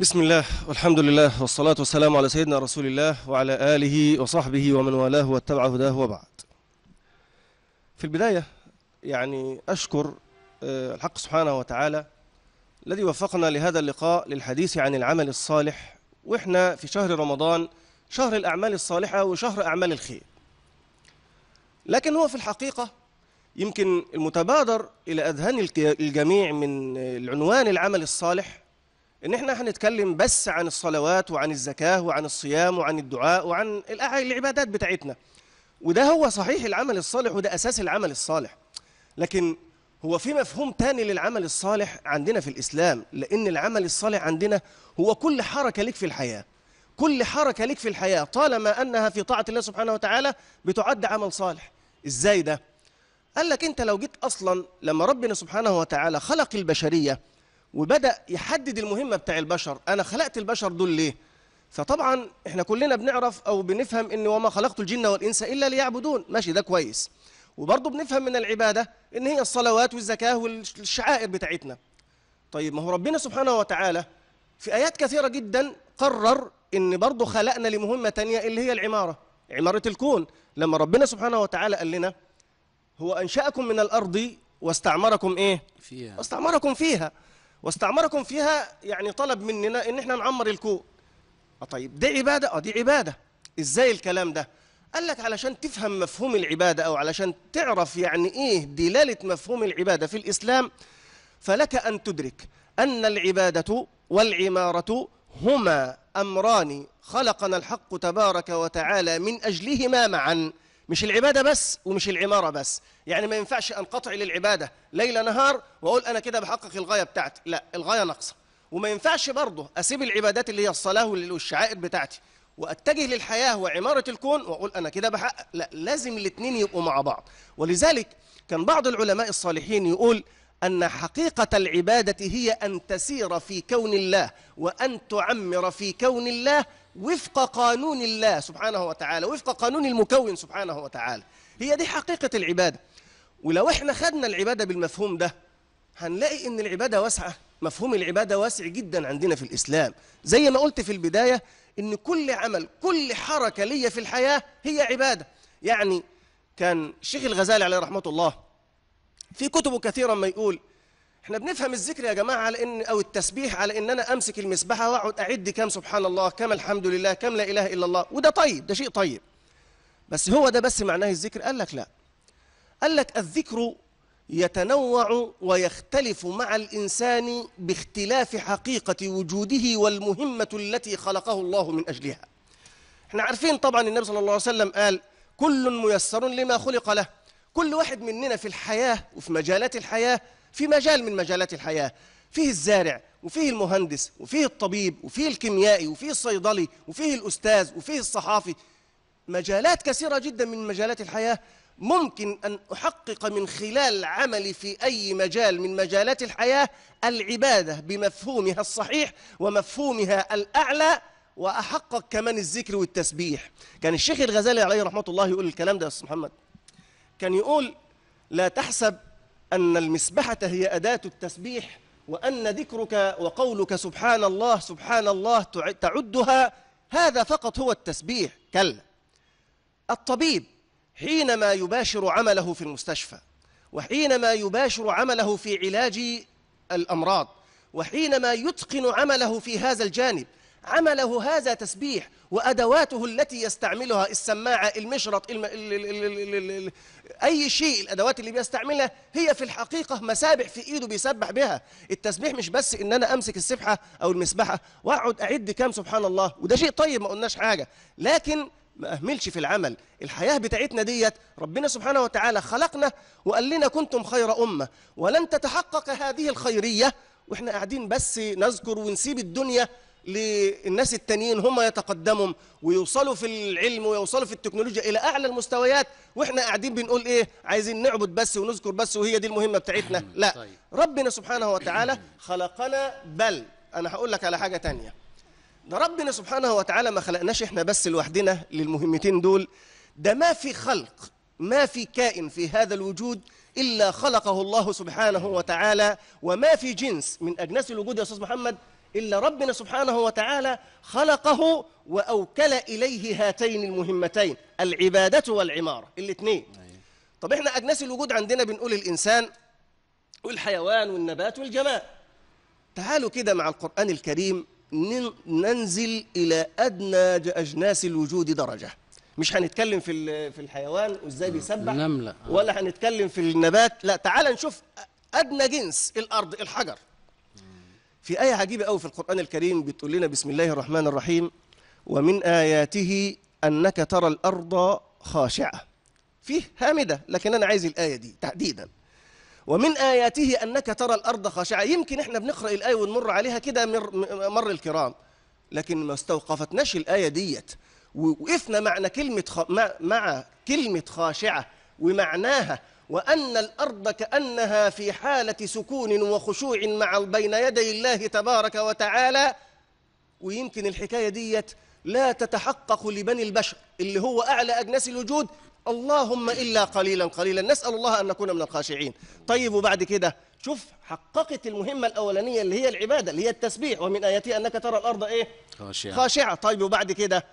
بسم الله والحمد لله والصلاة والسلام على سيدنا رسول الله وعلى آله وصحبه ومن والاه واتبع هداه وبعد في البداية يعني أشكر الحق سبحانه وتعالى الذي وفقنا لهذا اللقاء للحديث عن العمل الصالح وإحنا في شهر رمضان شهر الأعمال الصالحة وشهر أعمال الخير لكن هو في الحقيقة يمكن المتبادر إلى أذهان الجميع من العنوان العمل الصالح ان احنا هنتكلم بس عن الصلوات وعن الزكاه وعن الصيام وعن الدعاء وعن العبادات بتاعتنا وده هو صحيح العمل الصالح وده اساس العمل الصالح لكن هو في مفهوم تاني للعمل الصالح عندنا في الاسلام لان العمل الصالح عندنا هو كل حركه ليك في الحياه كل حركه ليك في الحياه طالما انها في طاعه الله سبحانه وتعالى بتعد عمل صالح ازاي ده قال لك انت لو جيت اصلا لما ربنا سبحانه وتعالى خلق البشريه وبدا يحدد المهمه بتاع البشر انا خلقت البشر دول ليه فطبعا احنا كلنا بنعرف او بنفهم ان وما خلقت الجن والانس الا ليعبدون ماشي ده كويس وبرضه بنفهم من العباده ان هي الصلوات والزكاه والشعائر بتاعتنا طيب ما هو ربنا سبحانه وتعالى في ايات كثيره جدا قرر ان برضه خلقنا لمهمه تانية اللي هي العماره عماره الكون لما ربنا سبحانه وتعالى قال لنا هو انشاكم من الارض واستعمركم ايه فيها واستعمركم فيها واستعمركم فيها يعني طلب مننا ان احنا نعمر الكون آه طيب دي عباده اه دي عباده ازاي الكلام ده قال لك علشان تفهم مفهوم العباده او علشان تعرف يعني ايه دلاله مفهوم العباده في الاسلام فلك ان تدرك ان العباده والعماره هما امران خلقنا الحق تبارك وتعالى من اجلهما معا مش العبادة بس ومش العمارة بس يعني ما ينفعش أنقطع للعبادة ليل نهار وأقول أنا كده بحقق الغاية بتاعتي لا الغاية ناقصة وما ينفعش برضه أسيب العبادات اللي هي الصلاة والشعائر بتاعتي واتجه للحياه وعماره الكون واقول انا كده بحقق لا لازم الاثنين يبقوا مع بعض ولذلك كان بعض العلماء الصالحين يقول ان حقيقه العباده هي ان تسير في كون الله وان تعمر في كون الله وفق قانون الله سبحانه وتعالى وفق قانون المكون سبحانه وتعالى هي دي حقيقة العبادة ولو احنا خدنا العبادة بالمفهوم ده هنلاقي ان العبادة واسعة مفهوم العبادة واسع جدا عندنا في الإسلام زي ما قلت في البداية ان كل عمل كل حركة لي في الحياة هي عبادة يعني كان الشيخ الغزالي عليه رحمة الله في كتبه كثيرا ما يقول احنا بنفهم الذكر يا جماعه على ان او التسبيح على ان انا امسك المسبحه واقعد اعد كم سبحان الله كم الحمد لله كم لا اله الا الله وده طيب ده شيء طيب بس هو ده بس معناه الذكر قال لك لا قال لك الذكر يتنوع ويختلف مع الانسان باختلاف حقيقه وجوده والمهمه التي خلقه الله من اجلها احنا عارفين طبعا النبي صلى الله عليه وسلم قال كل ميسر لما خلق له كل واحد مننا في الحياة وفي مجالات الحياة في مجال من مجالات الحياة فيه الزارع وفيه المهندس وفيه الطبيب وفيه الكيميائي وفيه الصيدلي وفيه الأستاذ وفيه الصحافي مجالات كثيرة جدا من مجالات الحياة ممكن أن أحقق من خلال عملي في أي مجال من مجالات الحياة العبادة بمفهومها الصحيح ومفهومها الأعلى وأحقق كمان الذكر والتسبيح كان الشيخ الغزالي عليه رحمة الله يقول الكلام ده يا أستاذ محمد كان يقول لا تحسب أن المسبحة هي أداة التسبيح وأن ذكرك وقولك سبحان الله سبحان الله تعدها هذا فقط هو التسبيح كلا الطبيب حينما يباشر عمله في المستشفى وحينما يباشر عمله في علاج الأمراض وحينما يتقن عمله في هذا الجانب عمله هذا تسبيح وأدواته التي يستعملها السماعة المشرط الم... ال... ال... ال... ال... ال... أي شيء الأدوات اللي بيستعملها هي في الحقيقة مسابح في إيده بيسبح بها التسبيح مش بس إن أنا أمسك السبحة أو المسبحة وأقعد أعد كام سبحان الله وده شيء طيب ما قلناش حاجة لكن ما أهملش في العمل الحياة بتاعتنا ديت ربنا سبحانه وتعالى خلقنا وقال لنا كنتم خير أمة ولن تتحقق هذه الخيرية وإحنا قاعدين بس نذكر ونسيب الدنيا للناس التانيين هم يتقدموا ويوصلوا في العلم ويوصلوا في التكنولوجيا الى اعلى المستويات واحنا قاعدين بنقول ايه عايزين نعبد بس ونذكر بس وهي دي المهمه بتاعتنا لا طيب. ربنا سبحانه وتعالى خلقنا بل انا هقول لك على حاجه تانية ده ربنا سبحانه وتعالى ما خلقناش احنا بس لوحدنا للمهمتين دول ده ما في خلق ما في كائن في هذا الوجود الا خلقه الله سبحانه وتعالى وما في جنس من اجناس الوجود يا استاذ محمد إلا ربنا سبحانه وتعالى خلقه وأوكل إليه هاتين المهمتين العبادة والعمارة الاثنين طب إحنا أجناس الوجود عندنا بنقول الإنسان والحيوان والنبات والجماد تعالوا كده مع القرآن الكريم ننزل إلى أدنى أجناس الوجود درجة مش هنتكلم في في الحيوان وازاي بيسبح ولا هنتكلم في النبات لا تعال نشوف ادنى جنس الارض الحجر في آية عجيبة أوي في القرآن الكريم بتقول لنا بسم الله الرحمن الرحيم ومن آياته أنك ترى الأرض خاشعة فيه هامدة لكن أنا عايز الآية دي تحديدا ومن آياته أنك ترى الأرض خاشعة يمكن إحنا بنقرأ الآية ونمر عليها كده مر الكرام لكن ما استوقفتناش الآية ديت وقفنا معنى كلمة خ... مع... مع كلمة خاشعة ومعناها وأن الأرض كأنها في حالة سكون وخشوع مع بين يدي الله تبارك وتعالى ويمكن الحكاية ديت لا تتحقق لبني البشر اللي هو أعلى أجناس الوجود اللهم إلا قليلا قليلا نسأل الله أن نكون من الخاشعين طيب وبعد كده شوف حققت المهمة الأولانية اللي هي العبادة اللي هي التسبيح ومن آياتي أنك ترى الأرض إيه خاشعة, خاشعة. طيب وبعد كده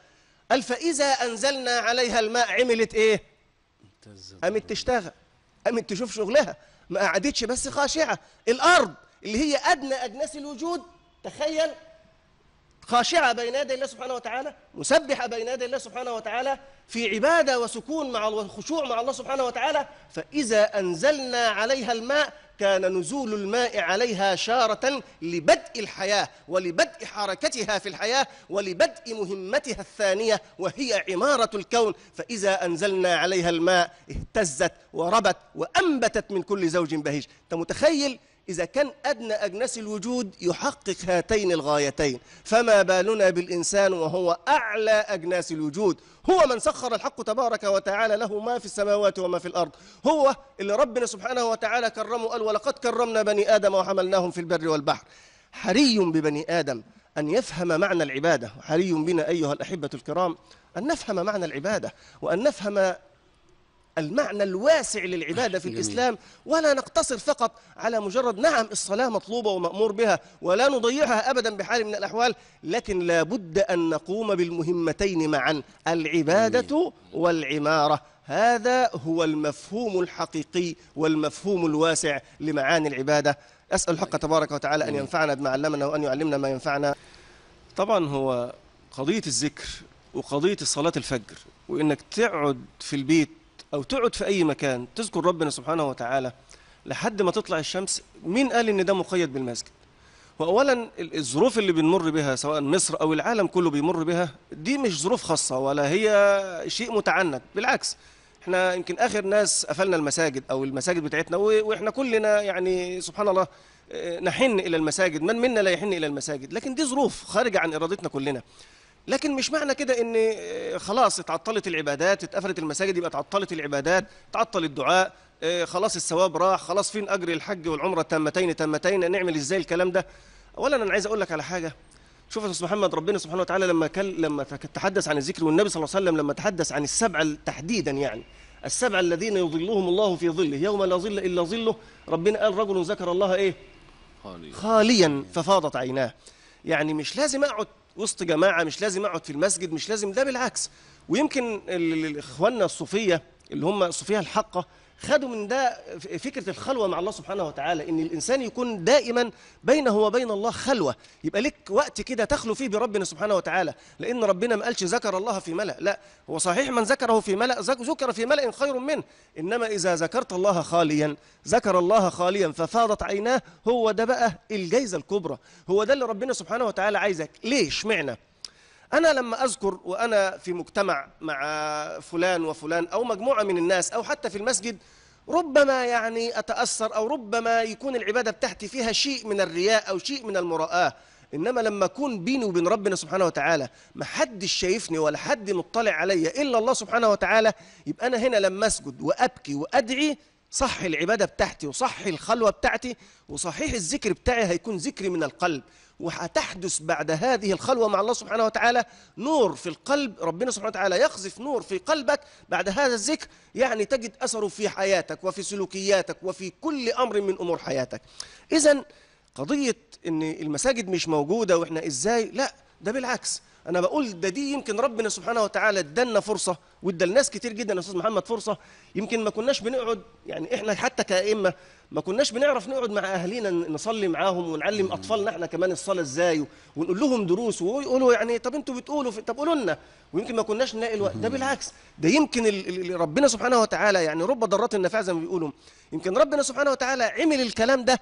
قال فإذا أنزلنا عليها الماء عملت إيه قامت تشتغل قامت تشوف شغلها ما قعدتش بس خاشعة الأرض اللي هي أدنى أجناس الوجود تخيل خاشعة بين يدي الله سبحانه وتعالى مسبحة بين يدي الله سبحانه وتعالى في عبادة وسكون مع وخشوع مع الله سبحانه وتعالى فإذا أنزلنا عليها الماء كان نزول الماء عليها شارة لبدء الحياة ولبدء حركتها في الحياة ولبدء مهمتها الثانية وهي عمارة الكون فإذا أنزلنا عليها الماء اهتزت وربت وأنبتت من كل زوج بهيج أنت متخيل إذا كان أدنى أجناس الوجود يحقق هاتين الغايتين فما بالنا بالإنسان وهو أعلى أجناس الوجود هو من سخر الحق تبارك وتعالى له ما في السماوات وما في الأرض هو اللي ربنا سبحانه وتعالى كرمه قال ولقد كرمنا بني آدم وحملناهم في البر والبحر حري ببني آدم أن يفهم معنى العبادة حري بنا أيها الأحبة الكرام أن نفهم معنى العبادة وأن نفهم المعنى الواسع للعبادة في الإسلام ولا نقتصر فقط على مجرد نعم الصلاة مطلوبة ومأمور بها ولا نضيعها أبدا بحال من الأحوال لكن لا بد أن نقوم بالمهمتين معا العبادة والعمارة هذا هو المفهوم الحقيقي والمفهوم الواسع لمعاني العبادة أسأل الحق طيب. تبارك وتعالى أن ينفعنا بما علمنا وأن يعلمنا ما ينفعنا طبعا هو قضية الذكر وقضية صلاة الفجر وإنك تقعد في البيت أو تقعد في أي مكان تذكر ربنا سبحانه وتعالى لحد ما تطلع الشمس مين قال إن ده مقيد بالمسجد وأولا الظروف اللي بنمر بها سواء مصر أو العالم كله بيمر بها دي مش ظروف خاصة ولا هي شيء متعنت بالعكس احنا يمكن آخر ناس قفلنا المساجد أو المساجد بتاعتنا وإحنا كلنا يعني سبحان الله آه، نحن إلى المساجد من منا لا يحن إلى المساجد لكن دي ظروف خارجة عن إرادتنا كلنا لكن مش معنى كده ان آه، خلاص اتعطلت العبادات اتقفلت المساجد يبقى اتعطلت العبادات اتعطل الدعاء آه، خلاص الثواب راح خلاص فين اجر الحج والعمره التامتين تامتين نعمل ازاي الكلام ده اولا انا عايز اقول لك على حاجه شوف يا استاذ محمد ربنا سبحانه وتعالى لما كل لما تحدث عن الذكر والنبي صلى الله عليه وسلم لما تحدث عن السبعه تحديدا يعني السبعه الذين يظلهم الله في ظله يوم لا ظل الا ظله ربنا قال رجل ذكر الله ايه خاليا ففاضت عيناه يعني مش لازم اقعد وسط جماعه مش لازم اقعد في المسجد مش لازم ده بالعكس ويمكن اخواننا الصوفيه اللي هم الصوفيه الحقه خدوا من ده فكره الخلوه مع الله سبحانه وتعالى ان الانسان يكون دائما بينه وبين الله خلوه يبقى لك وقت كده تخلو فيه بربنا سبحانه وتعالى لان ربنا ما قالش ذكر الله في ملا لا هو صحيح من ذكره في ملا ذكر في ملا خير منه انما اذا ذكرت الله خاليا ذكر الله خاليا ففاضت عيناه هو ده بقى الجائزه الكبرى هو ده اللي ربنا سبحانه وتعالى عايزك ليه اشمعنى أنا لما أذكر وأنا في مجتمع مع فلان وفلان أو مجموعة من الناس أو حتى في المسجد ربما يعني أتأثر أو ربما يكون العبادة بتاعتي فيها شيء من الرياء أو شيء من المراءة إنما لما أكون بيني وبين ربنا سبحانه وتعالى ما حدش شايفني ولا حد مطلع عليا إلا الله سبحانه وتعالى يبقى أنا هنا لما أسجد وأبكي وأدعي صحي العبادة بتاعتي وصحي الخلوة بتاعتي وصحيح الذكر بتاعي هيكون ذكري من القلب وهتحدث بعد هذه الخلوة مع الله سبحانه وتعالى نور في القلب ربنا سبحانه وتعالى يقذف نور في قلبك بعد هذا الذكر يعني تجد أثره في حياتك وفي سلوكياتك وفي كل أمر من أمور حياتك إذا قضية إن المساجد مش موجودة وإحنا إزاي لا ده بالعكس أنا بقول ده دي يمكن ربنا سبحانه وتعالى ادانا فرصة وادى لناس كتير جدا يا استاذ محمد فرصه يمكن ما كناش بنقعد يعني احنا حتى كائمه ما كناش بنعرف نقعد مع اهالينا نصلي معاهم ونعلم اطفالنا احنا كمان الصلاه ازاي ونقول لهم دروس ويقولوا يعني طب انتوا بتقولوا طب قولوا لنا ويمكن ما كناش نلاقي الوقت ده بالعكس ده يمكن ربنا سبحانه وتعالى يعني رب ضرات النفع زي ما بيقولوا يمكن ربنا سبحانه وتعالى عمل الكلام ده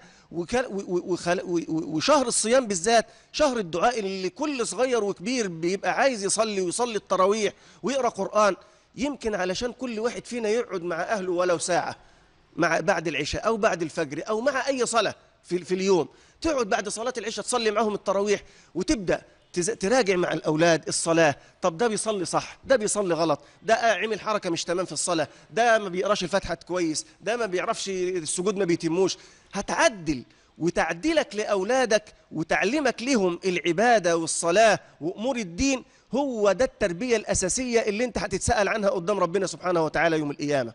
وشهر الصيام بالذات شهر الدعاء اللي كل صغير وكبير بيبقى عايز يصلي ويصلي التراويح ويقرا قران يمكن علشان كل واحد فينا يقعد مع أهله ولو ساعة مع بعد العشاء أو بعد الفجر أو مع أي صلاة في, في اليوم تقعد بعد صلاة العشاء تصلي معهم التراويح وتبدأ تراجع مع الأولاد الصلاة طب ده بيصلي صح ده بيصلي غلط ده عمل حركة مش تمام في الصلاة ده ما بيقراش الفاتحة كويس ده ما بيعرفش السجود ما بيتموش هتعدل وتعديلك لأولادك وتعليمك لهم العبادة والصلاة وأمور الدين هو ده التربية الأساسية اللي انت هتتسأل عنها قدام ربنا سبحانه وتعالى يوم القيامة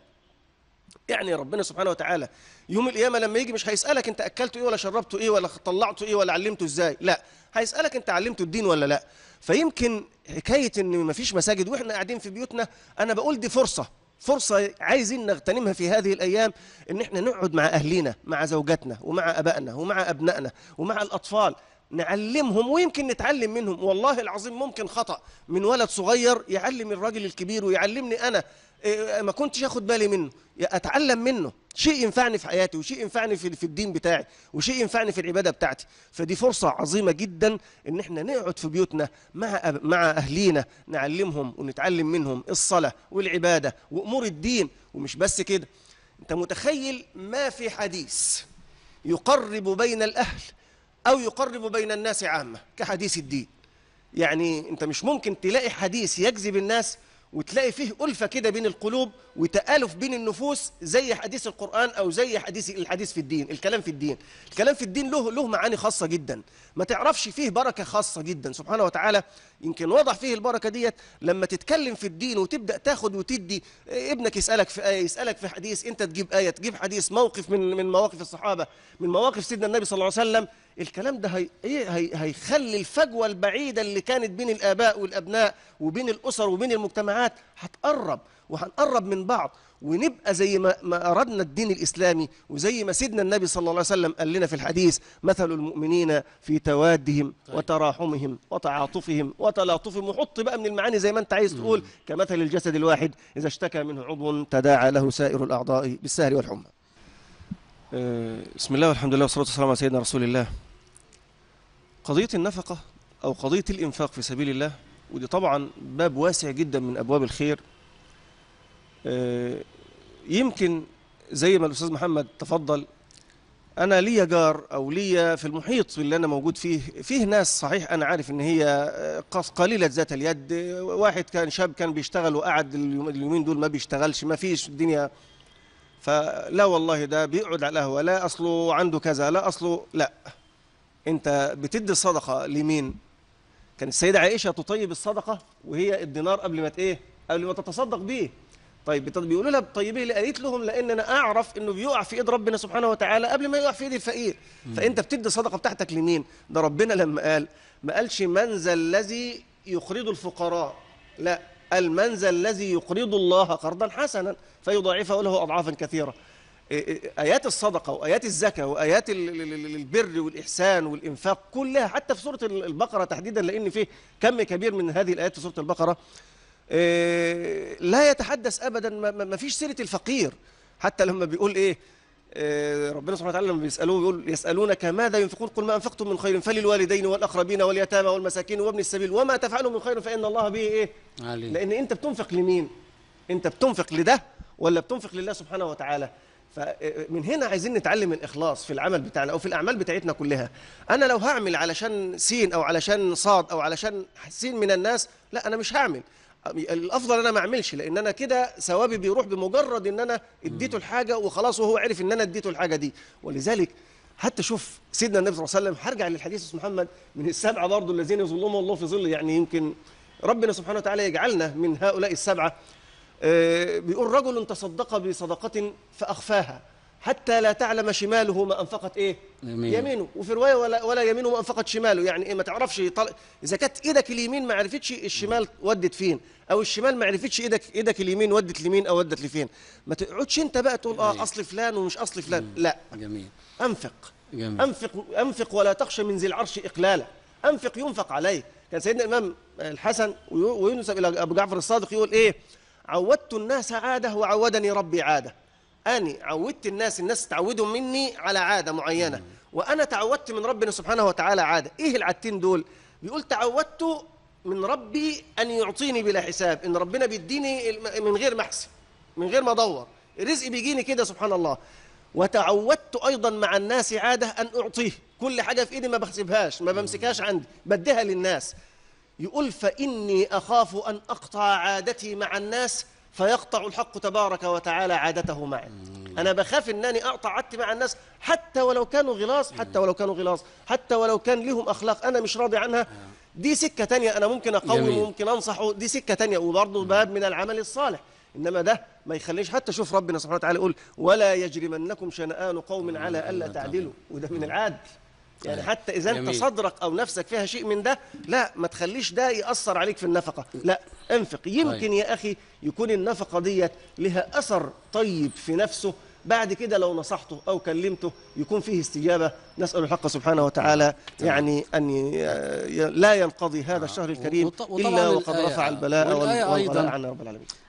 يعني ربنا سبحانه وتعالى يوم القيامة لما يجي مش هيسألك انت أكلت ايه ولا شربت ايه ولا طلعت ايه ولا علمته ازاي لا هيسألك انت علمته الدين ولا لا فيمكن حكاية ان مفيش مساجد واحنا قاعدين في بيوتنا انا بقول دي فرصة فرصة عايزين نغتنمها في هذه الأيام إن إحنا نقعد مع أهلينا مع زوجاتنا ومع أبائنا ومع أبنائنا ومع الأطفال نعلمهم ويمكن نتعلم منهم والله العظيم ممكن خطأ من ولد صغير يعلم الراجل الكبير ويعلمني أنا إيه، إيه، ما كنتش اخد بالي منه اتعلم منه شيء ينفعني في حياتي وشيء ينفعني في, في الدين بتاعي وشيء ينفعني في العباده بتاعتي فدي فرصه عظيمه جدا ان احنا نقعد في بيوتنا مع مع اهلينا نعلمهم ونتعلم منهم الصلاه والعباده وامور الدين ومش بس كده انت متخيل ما في حديث يقرب بين الاهل أو يقرب بين الناس عامة كحديث الدين يعني أنت مش ممكن تلاقي حديث يجذب الناس وتلاقي فيه ألفة كده بين القلوب وتآلف بين النفوس زي حديث القرآن أو زي حديث الحديث في الدين الكلام في الدين الكلام في الدين له له معاني خاصة جدا ما تعرفش فيه بركة خاصة جدا سبحانه وتعالى يمكن واضح فيه البركه ديت لما تتكلم في الدين وتبدا تاخد وتدي ابنك يسالك في ايه يسالك في حديث انت تجيب ايه تجيب حديث موقف من من مواقف الصحابه من مواقف سيدنا النبي صلى الله عليه وسلم الكلام ده هي هي هيخلي الفجوه البعيده اللي كانت بين الاباء والابناء وبين الاسر وبين المجتمعات هتقرب وهنقرب من بعض ونبقى زي ما, ما أردنا الدين الإسلامي وزي ما سيدنا النبي صلى الله عليه وسلم قال لنا في الحديث مثل المؤمنين في توادهم طيب. وتراحمهم وتعاطفهم وتلاطفهم وحط بقى من المعاني زي ما أنت عايز تقول كمثل الجسد الواحد إذا اشتكى منه عضو تداعى له سائر الأعضاء بالسهر والحمى آه، بسم الله والحمد لله والصلاة والسلام على سيدنا رسول الله قضية النفقة أو قضية الإنفاق في سبيل الله ودي طبعا باب واسع جدا من أبواب الخير آه، يمكن زي ما الأستاذ محمد تفضل أنا ليا جار أو ليا في المحيط اللي أنا موجود فيه فيه ناس صحيح أنا عارف إن هي قليلة ذات اليد واحد كان شاب كان بيشتغل وقعد اليومين دول ما بيشتغلش ما فيش الدنيا فلا والله ده بيقعد على القهوة لا أصله عنده كذا لا أصله لا أنت بتدي الصدقة لمين كان السيدة عائشة تطيب الصدقة وهي الدينار قبل ما إيه قبل ما تتصدق بيه طيب بيقولوا لها ايه اللي قالت لهم لان انا اعرف انه بيقع في ايد ربنا سبحانه وتعالى قبل ما يقع في ايد الفقير فانت بتدي الصدقه بتاعتك لمين؟ ده ربنا لما قال ما قالش من ذا الذي يقرض الفقراء لا المنزل ذا الذي يقرض الله قرضا حسنا فيضاعفه له اضعافا كثيره ايات الصدقه وايات الزكاه وايات البر والاحسان والانفاق كلها حتى في سوره البقره تحديدا لان فيه كم كبير من هذه الايات في سوره البقره آه، لا يتحدث أبدا ما فيش سيرة الفقير حتى لما بيقول إيه آه، ربنا سبحانه وتعالى لما بيسألوه بيقول يسألونك ماذا ينفقون قل ما أنفقتم من خير فللوالدين والأقربين واليتامى والمساكين وابن السبيل وما تفعلوا من خير فإن الله به إيه علي. لأن أنت بتنفق لمين أنت بتنفق لده ولا بتنفق لله سبحانه وتعالى فمن آه، هنا عايزين نتعلم الإخلاص في العمل بتاعنا أو في الأعمال بتاعتنا كلها أنا لو هعمل علشان سين أو علشان صاد أو علشان سين من الناس لا أنا مش هعمل الافضل انا ما اعملش لان انا كده ثوابي بيروح بمجرد ان انا اديته الحاجه وخلاص وهو عرف ان انا اديته الحاجه دي ولذلك حتى شوف سيدنا النبي صلى الله عليه وسلم هرجع للحديث اسم محمد من السبعه برضه الذين يظلهم الله في ظل يعني يمكن ربنا سبحانه وتعالى يجعلنا من هؤلاء السبعه آه، بيقول رجل تصدق بصدقه فاخفاها حتى لا تعلم شماله ما أنفقت إيه يمينه, يمينه. وفي رواية ولا, ولا يمينه ما أنفقت شماله يعني إيه ما تعرفش طل... إذا كانت إيدك اليمين ما عرفتش الشمال ودت فين أو الشمال ما عرفتش إيدك إيدك اليمين ودت لمين أو ودت لفين ما تقعدش أنت بقى تقول آه أصل فلان ومش أصل فلان مم. لا جميل أنفق جميل. أنفق أنفق ولا تخشى من ذي العرش إقلالا أنفق ينفق عليه كان سيدنا الإمام الحسن وينسب إلى أبو جعفر الصادق يقول إيه عودت الناس عادة وعودني ربي عاده أنا عودت الناس الناس تعودوا مني على عادة معينة وأنا تعودت من ربنا سبحانه وتعالى عادة إيه العادتين دول بيقول تعودت من ربي أن يعطيني بلا حساب إن ربنا بيديني من غير ما احسب من غير ما أدور الرزق بيجيني كده سبحان الله وتعودت أيضا مع الناس عادة أن أعطيه كل حاجة في إيدي ما بحسبهاش ما بمسكهاش عندي بديها للناس يقول فإني أخاف أن أقطع عادتي مع الناس فيقطع الحق تبارك وتعالى عادته معي أنا بخاف أنني أقطع عادتي مع الناس حتى ولو كانوا غلاص حتى ولو كانوا غلاص حتى ولو كان لهم أخلاق أنا مش راضي عنها دي سكة تانية أنا ممكن أقوم وممكن أنصحه دي سكة تانية وبرضه باب من العمل الصالح إنما ده ما يخليش حتى شوف ربنا سبحانه وتعالى يقول ولا يجرمنكم شنآن قوم على ألا تعدلوا وده من العدل يعني حتى اذا انت صدرك او نفسك فيها شيء من ده لا ما تخليش ده ياثر عليك في النفقه لا انفق يمكن طيب. يا اخي يكون النفقه ديت لها اثر طيب في نفسه بعد كده لو نصحته أو كلمته يكون فيه استجابة نسأل الحق سبحانه وتعالى طيب. يعني أن لا ينقضي هذا آه. الشهر الكريم إلا وقد رفع آه. البلاء والبلاء عنا رب العالمين